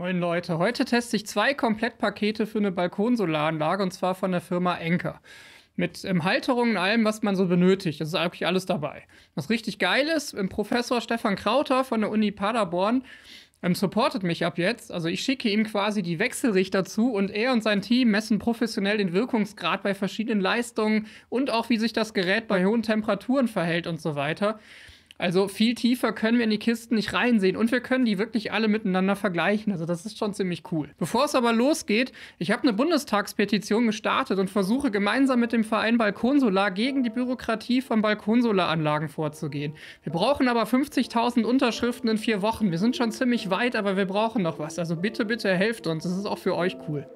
Moin Leute, heute teste ich zwei Komplettpakete für eine Balkonsolaranlage und zwar von der Firma Enker. Mit ähm, Halterungen und allem, was man so benötigt. Das ist eigentlich alles dabei. Was richtig geil ist, ähm, Professor Stefan Krauter von der Uni Paderborn ähm, supportet mich ab jetzt. Also ich schicke ihm quasi die Wechselrichter zu und er und sein Team messen professionell den Wirkungsgrad bei verschiedenen Leistungen und auch wie sich das Gerät bei hohen Temperaturen verhält und so weiter. Also viel tiefer können wir in die Kisten nicht reinsehen und wir können die wirklich alle miteinander vergleichen. Also das ist schon ziemlich cool. Bevor es aber losgeht, ich habe eine Bundestagspetition gestartet und versuche gemeinsam mit dem Verein Balkonsolar gegen die Bürokratie von Balkonsolaranlagen vorzugehen. Wir brauchen aber 50.000 Unterschriften in vier Wochen. Wir sind schon ziemlich weit, aber wir brauchen noch was. Also bitte, bitte helft uns. Das ist auch für euch cool.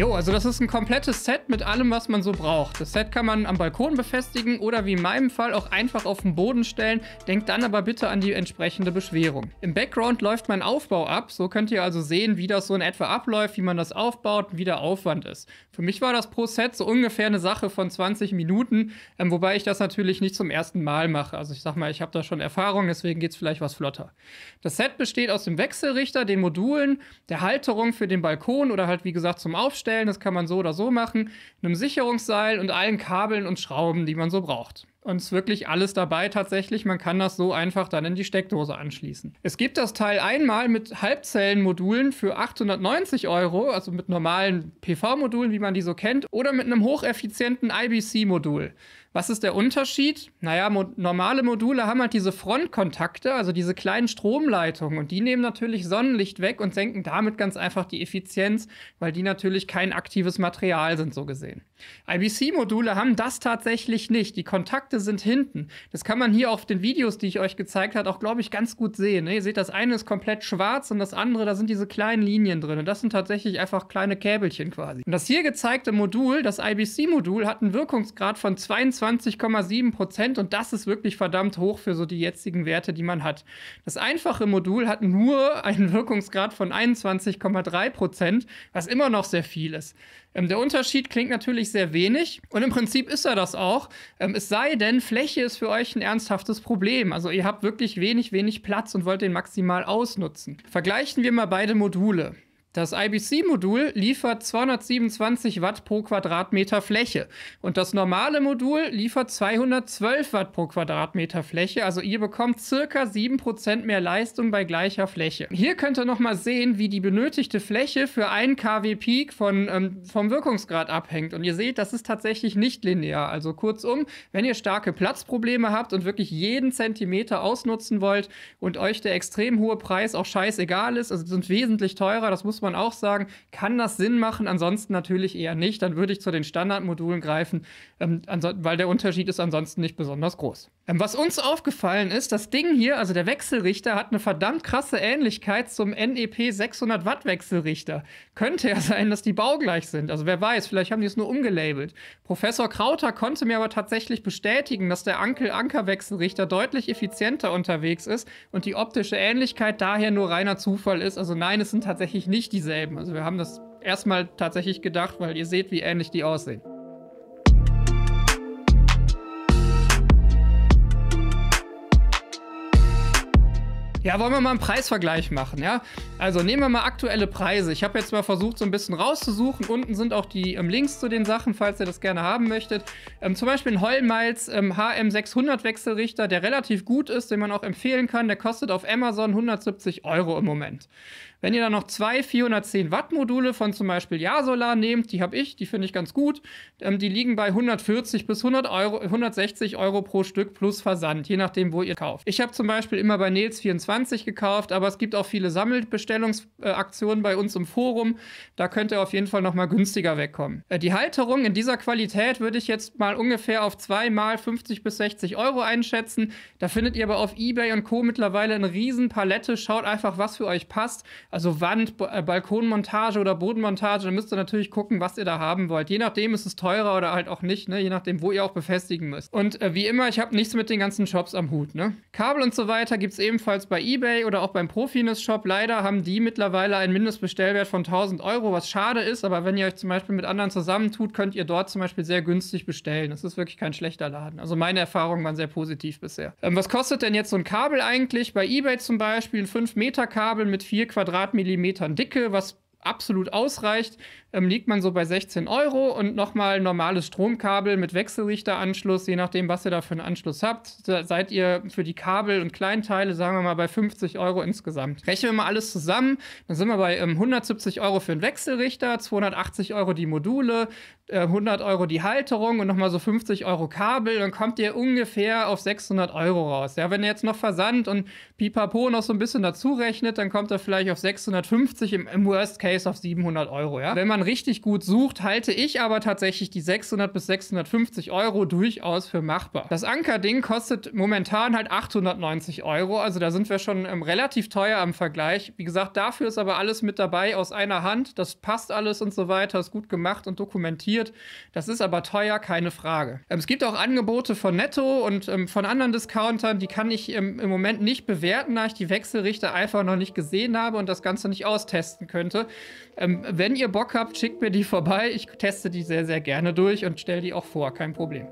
Jo, also das ist ein komplettes Set mit allem, was man so braucht. Das Set kann man am Balkon befestigen oder wie in meinem Fall auch einfach auf den Boden stellen. Denkt dann aber bitte an die entsprechende Beschwerung. Im Background läuft mein Aufbau ab. So könnt ihr also sehen, wie das so in etwa abläuft, wie man das aufbaut und wie der Aufwand ist. Für mich war das pro Set so ungefähr eine Sache von 20 Minuten, ähm, wobei ich das natürlich nicht zum ersten Mal mache. Also ich sag mal, ich habe da schon Erfahrung, deswegen geht es vielleicht was flotter. Das Set besteht aus dem Wechselrichter, den Modulen, der Halterung für den Balkon oder halt wie gesagt zum Aufstellen stellen. Das kann man so oder so machen. Einem Sicherungsseil und allen Kabeln und Schrauben, die man so braucht. Und es ist wirklich alles dabei tatsächlich. Man kann das so einfach dann in die Steckdose anschließen. Es gibt das Teil einmal mit Halbzellenmodulen für 890 Euro, also mit normalen PV-Modulen, wie man die so kennt, oder mit einem hocheffizienten IBC-Modul. Was ist der Unterschied? Naja, mo normale Module haben halt diese Frontkontakte, also diese kleinen Stromleitungen. Und die nehmen natürlich Sonnenlicht weg und senken damit ganz einfach die Effizienz, weil die natürlich kein aktives Material sind, so gesehen. IBC-Module haben das tatsächlich nicht. Die Kontakte sind hinten. Das kann man hier auf den Videos, die ich euch gezeigt habe, auch, glaube ich, ganz gut sehen. Ne? Ihr seht, das eine ist komplett schwarz und das andere, da sind diese kleinen Linien drin. Und das sind tatsächlich einfach kleine Käbelchen quasi. Und das hier gezeigte Modul, das IBC-Modul, hat einen Wirkungsgrad von 22 25,7 Prozent und das ist wirklich verdammt hoch für so die jetzigen Werte, die man hat. Das einfache Modul hat nur einen Wirkungsgrad von 21,3 Prozent, was immer noch sehr viel ist. Ähm, der Unterschied klingt natürlich sehr wenig und im Prinzip ist er das auch. Ähm, es sei denn, Fläche ist für euch ein ernsthaftes Problem. Also ihr habt wirklich wenig, wenig Platz und wollt den maximal ausnutzen. Vergleichen wir mal beide Module. Das IBC-Modul liefert 227 Watt pro Quadratmeter Fläche und das normale Modul liefert 212 Watt pro Quadratmeter Fläche, also ihr bekommt circa 7% mehr Leistung bei gleicher Fläche. Hier könnt ihr nochmal sehen, wie die benötigte Fläche für einen kW Peak ähm, vom Wirkungsgrad abhängt und ihr seht, das ist tatsächlich nicht linear. Also kurzum, wenn ihr starke Platzprobleme habt und wirklich jeden Zentimeter ausnutzen wollt und euch der extrem hohe Preis auch scheißegal ist, also sind wesentlich teurer, das muss man auch sagen, kann das Sinn machen, ansonsten natürlich eher nicht. Dann würde ich zu den Standardmodulen greifen, ähm, weil der Unterschied ist ansonsten nicht besonders groß. Ähm, was uns aufgefallen ist, das Ding hier, also der Wechselrichter, hat eine verdammt krasse Ähnlichkeit zum NEP 600 Watt Wechselrichter. Könnte ja sein, dass die baugleich sind. Also wer weiß, vielleicht haben die es nur umgelabelt. Professor Krauter konnte mir aber tatsächlich bestätigen, dass der Ankel-Anker-Wechselrichter deutlich effizienter unterwegs ist und die optische Ähnlichkeit daher nur reiner Zufall ist. Also nein, es sind tatsächlich nicht dieselben. Also wir haben das erstmal tatsächlich gedacht, weil ihr seht, wie ähnlich die aussehen. Ja, wollen wir mal einen Preisvergleich machen, ja? Also nehmen wir mal aktuelle Preise. Ich habe jetzt mal versucht, so ein bisschen rauszusuchen. Unten sind auch die ähm, Links zu den Sachen, falls ihr das gerne haben möchtet. Ähm, zum Beispiel ein Hollmals ähm, HM600 Wechselrichter, der relativ gut ist, den man auch empfehlen kann. Der kostet auf Amazon 170 Euro im Moment. Wenn ihr dann noch zwei 410 Watt Module von zum Beispiel Jasolar nehmt, die habe ich, die finde ich ganz gut, ähm, die liegen bei 140 bis 100 Euro, 160 Euro pro Stück plus Versand, je nachdem, wo ihr kauft. Ich habe zum Beispiel immer bei Nils24 gekauft, aber es gibt auch viele Sammelbestellungsaktionen bei uns im Forum. Da könnt ihr auf jeden Fall nochmal günstiger wegkommen. Äh, die Halterung in dieser Qualität würde ich jetzt mal ungefähr auf 2 mal 50 bis 60 Euro einschätzen. Da findet ihr aber auf Ebay und Co. mittlerweile eine riesen Palette. Schaut einfach, was für euch passt also Wand, äh, Balkonmontage oder Bodenmontage, dann müsst ihr natürlich gucken, was ihr da haben wollt. Je nachdem ist es teurer oder halt auch nicht, ne? je nachdem, wo ihr auch befestigen müsst. Und äh, wie immer, ich habe nichts mit den ganzen Shops am Hut. Ne? Kabel und so weiter gibt es ebenfalls bei eBay oder auch beim Profines shop Leider haben die mittlerweile einen Mindestbestellwert von 1000 Euro, was schade ist, aber wenn ihr euch zum Beispiel mit anderen zusammentut, könnt ihr dort zum Beispiel sehr günstig bestellen. Das ist wirklich kein schlechter Laden. Also meine Erfahrungen waren sehr positiv bisher. Ähm, was kostet denn jetzt so ein Kabel eigentlich? Bei eBay zum Beispiel ein 5-Meter-Kabel mit 4 Quadratmetern Quadratmillimetern Dicke, was absolut ausreicht, ähm, liegt man so bei 16 Euro und nochmal normales Stromkabel mit Wechselrichteranschluss, je nachdem, was ihr da für einen Anschluss habt, da seid ihr für die Kabel und Kleinteile, sagen wir mal, bei 50 Euro insgesamt. Rechnen wir mal alles zusammen, dann sind wir bei ähm, 170 Euro für einen Wechselrichter, 280 Euro die Module, äh, 100 Euro die Halterung und nochmal so 50 Euro Kabel, dann kommt ihr ungefähr auf 600 Euro raus. Ja, wenn ihr jetzt noch Versand und Pipapo noch so ein bisschen dazu rechnet, dann kommt ihr vielleicht auf 650 im, im Worst Case Case auf 700 Euro. Ja? Wenn man richtig gut sucht, halte ich aber tatsächlich die 600 bis 650 Euro durchaus für machbar. Das Anker-Ding kostet momentan halt 890 Euro, also da sind wir schon ähm, relativ teuer am Vergleich. Wie gesagt, dafür ist aber alles mit dabei aus einer Hand, das passt alles und so weiter, ist gut gemacht und dokumentiert. Das ist aber teuer, keine Frage. Ähm, es gibt auch Angebote von Netto und ähm, von anderen Discountern, die kann ich ähm, im Moment nicht bewerten, da ich die Wechselrichter einfach noch nicht gesehen habe und das Ganze nicht austesten könnte. Ähm, wenn ihr Bock habt, schickt mir die vorbei. Ich teste die sehr, sehr gerne durch und stelle die auch vor. Kein Problem.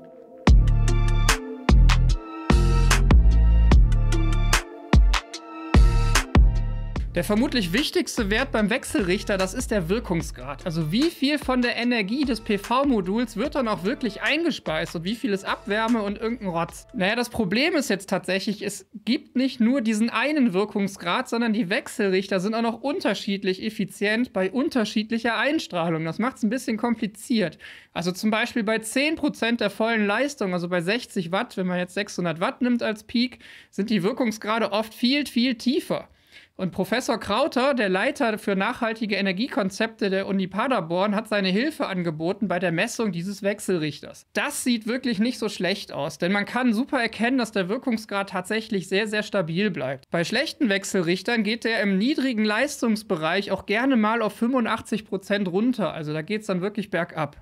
Der vermutlich wichtigste Wert beim Wechselrichter, das ist der Wirkungsgrad. Also wie viel von der Energie des PV-Moduls wird dann auch wirklich eingespeist und wie viel ist Abwärme und irgendein Rotz. Naja, das Problem ist jetzt tatsächlich, es gibt nicht nur diesen einen Wirkungsgrad, sondern die Wechselrichter sind auch noch unterschiedlich effizient bei unterschiedlicher Einstrahlung. Das macht es ein bisschen kompliziert. Also zum Beispiel bei 10% der vollen Leistung, also bei 60 Watt, wenn man jetzt 600 Watt nimmt als Peak, sind die Wirkungsgrade oft viel, viel tiefer. Und Professor Krauter, der Leiter für nachhaltige Energiekonzepte der Uni Paderborn, hat seine Hilfe angeboten bei der Messung dieses Wechselrichters. Das sieht wirklich nicht so schlecht aus, denn man kann super erkennen, dass der Wirkungsgrad tatsächlich sehr, sehr stabil bleibt. Bei schlechten Wechselrichtern geht der im niedrigen Leistungsbereich auch gerne mal auf 85% runter, also da geht es dann wirklich bergab.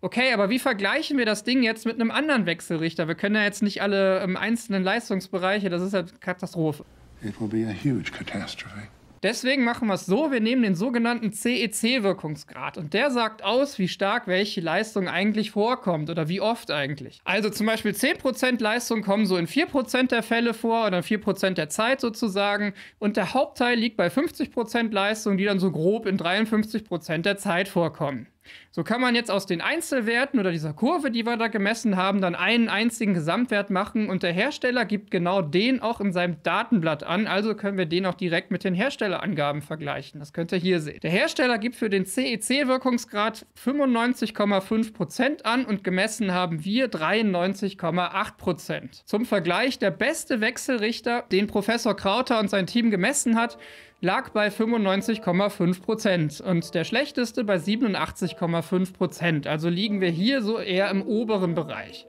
Okay, aber wie vergleichen wir das Ding jetzt mit einem anderen Wechselrichter? Wir können ja jetzt nicht alle ähm, einzelnen Leistungsbereiche, das ist ja Katastrophe. It will be a huge catastrophe. Deswegen machen wir es so, wir nehmen den sogenannten CEC-Wirkungsgrad und der sagt aus, wie stark welche Leistung eigentlich vorkommt oder wie oft eigentlich. Also zum Beispiel 10% Leistung kommen so in 4% der Fälle vor oder in 4% der Zeit sozusagen und der Hauptteil liegt bei 50% Leistung, die dann so grob in 53% der Zeit vorkommen. So kann man jetzt aus den Einzelwerten oder dieser Kurve, die wir da gemessen haben, dann einen einzigen Gesamtwert machen und der Hersteller gibt genau den auch in seinem Datenblatt an, also können wir den auch direkt mit den Herstellerangaben vergleichen. Das könnt ihr hier sehen. Der Hersteller gibt für den CEC-Wirkungsgrad 95,5% an und gemessen haben wir 93,8%. Zum Vergleich, der beste Wechselrichter, den Professor Krauter und sein Team gemessen hat, lag bei 95,5 und der schlechteste bei 87,5 Also liegen wir hier so eher im oberen Bereich.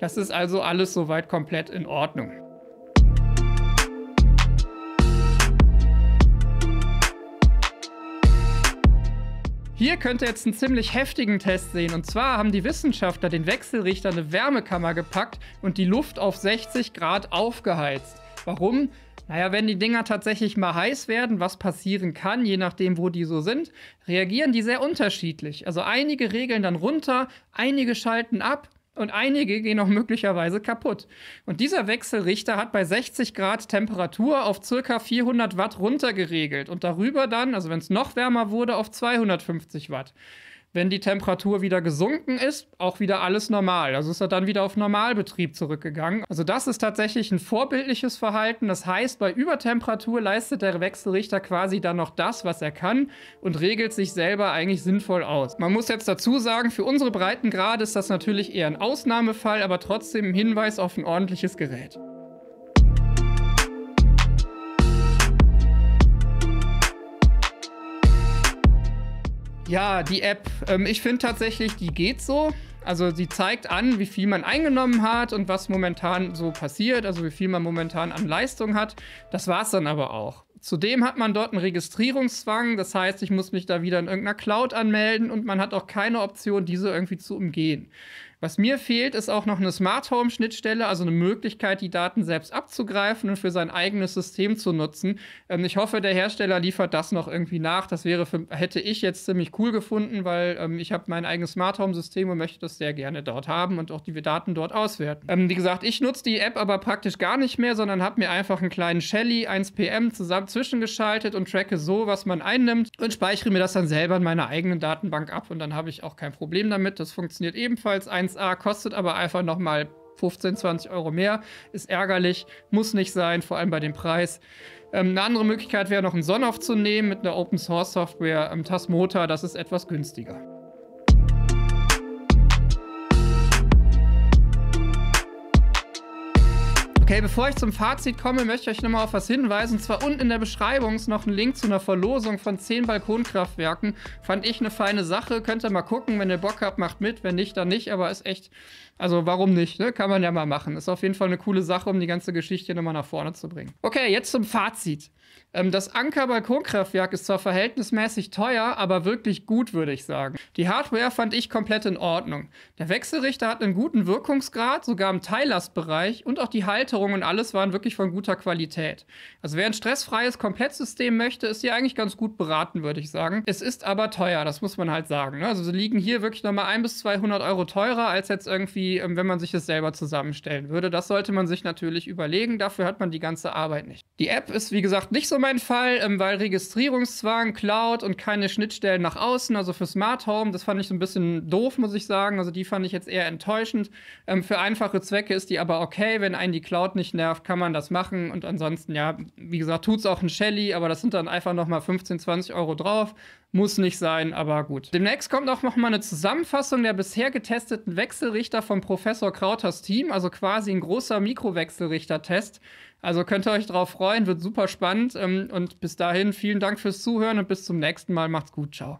Das ist also alles soweit komplett in Ordnung. Hier könnt ihr jetzt einen ziemlich heftigen Test sehen. Und zwar haben die Wissenschaftler den Wechselrichter eine Wärmekammer gepackt und die Luft auf 60 Grad aufgeheizt. Warum? Naja, wenn die Dinger tatsächlich mal heiß werden, was passieren kann, je nachdem, wo die so sind, reagieren die sehr unterschiedlich. Also einige regeln dann runter, einige schalten ab und einige gehen auch möglicherweise kaputt. Und dieser Wechselrichter hat bei 60 Grad Temperatur auf circa 400 Watt runtergeregelt und darüber dann, also wenn es noch wärmer wurde, auf 250 Watt wenn die Temperatur wieder gesunken ist, auch wieder alles normal. Also ist er dann wieder auf Normalbetrieb zurückgegangen. Also das ist tatsächlich ein vorbildliches Verhalten. Das heißt, bei Übertemperatur leistet der Wechselrichter quasi dann noch das, was er kann und regelt sich selber eigentlich sinnvoll aus. Man muss jetzt dazu sagen, für unsere Breitengrade ist das natürlich eher ein Ausnahmefall, aber trotzdem ein Hinweis auf ein ordentliches Gerät. Ja, die App. Ähm, ich finde tatsächlich, die geht so. Also sie zeigt an, wie viel man eingenommen hat und was momentan so passiert, also wie viel man momentan an Leistung hat. Das war es dann aber auch. Zudem hat man dort einen Registrierungszwang, das heißt, ich muss mich da wieder in irgendeiner Cloud anmelden und man hat auch keine Option, diese irgendwie zu umgehen. Was mir fehlt, ist auch noch eine Smart Home Schnittstelle, also eine Möglichkeit, die Daten selbst abzugreifen und für sein eigenes System zu nutzen. Ähm, ich hoffe, der Hersteller liefert das noch irgendwie nach. Das wäre für, hätte ich jetzt ziemlich cool gefunden, weil ähm, ich habe mein eigenes Smart Home System und möchte das sehr gerne dort haben und auch die Daten dort auswerten. Ähm, wie gesagt, ich nutze die App aber praktisch gar nicht mehr, sondern habe mir einfach einen kleinen Shelly 1PM zusammen zwischengeschaltet und tracke so, was man einnimmt und speichere mir das dann selber in meiner eigenen Datenbank ab und dann habe ich auch kein Problem damit. Das funktioniert ebenfalls 1 XR kostet aber einfach nochmal 15, 20 Euro mehr. Ist ärgerlich, muss nicht sein, vor allem bei dem Preis. Ähm, eine andere Möglichkeit wäre noch ein Sonoff zu nehmen mit einer Open Source Software, ähm, Tasmota, das ist etwas günstiger. Okay, bevor ich zum Fazit komme, möchte ich euch nochmal auf was hinweisen. Und zwar unten in der Beschreibung ist noch ein Link zu einer Verlosung von 10 Balkonkraftwerken. Fand ich eine feine Sache. Könnt ihr mal gucken, wenn ihr Bock habt, macht mit. Wenn nicht, dann nicht. Aber ist echt, also warum nicht? Ne? Kann man ja mal machen. Ist auf jeden Fall eine coole Sache, um die ganze Geschichte nochmal nach vorne zu bringen. Okay, jetzt zum Fazit. Ähm, das Anker-Balkonkraftwerk ist zwar verhältnismäßig teuer, aber wirklich gut, würde ich sagen. Die Hardware fand ich komplett in Ordnung. Der Wechselrichter hat einen guten Wirkungsgrad, sogar im Teillastbereich und auch die Halterung und alles waren wirklich von guter Qualität. Also wer ein stressfreies Komplettsystem möchte, ist hier eigentlich ganz gut beraten, würde ich sagen. Es ist aber teuer, das muss man halt sagen. Ne? Also sie liegen hier wirklich nochmal ein bis 200 Euro teurer, als jetzt irgendwie, ähm, wenn man sich das selber zusammenstellen würde. Das sollte man sich natürlich überlegen, dafür hat man die ganze Arbeit nicht. Die App ist, wie gesagt, nicht so mein Fall, ähm, weil Registrierungszwang, Cloud und keine Schnittstellen nach außen, also für Smart Home, das fand ich so ein bisschen doof, muss ich sagen. Also die fand ich jetzt eher enttäuschend. Ähm, für einfache Zwecke ist die aber okay. Wenn einen die Cloud nicht nervt, kann man das machen. Und ansonsten, ja, wie gesagt, tut es auch ein Shelly, aber das sind dann einfach nochmal 15, 20 Euro drauf. Muss nicht sein, aber gut. Demnächst kommt auch nochmal eine Zusammenfassung der bisher getesteten Wechselrichter von Professor Krauters Team, also quasi ein großer Mikrowechselrichter-Test. Also könnt ihr euch drauf freuen, wird super spannend. Ähm, und bis dahin, vielen Dank fürs Zuhören und bis zum nächsten Mal. Macht's gut, ciao.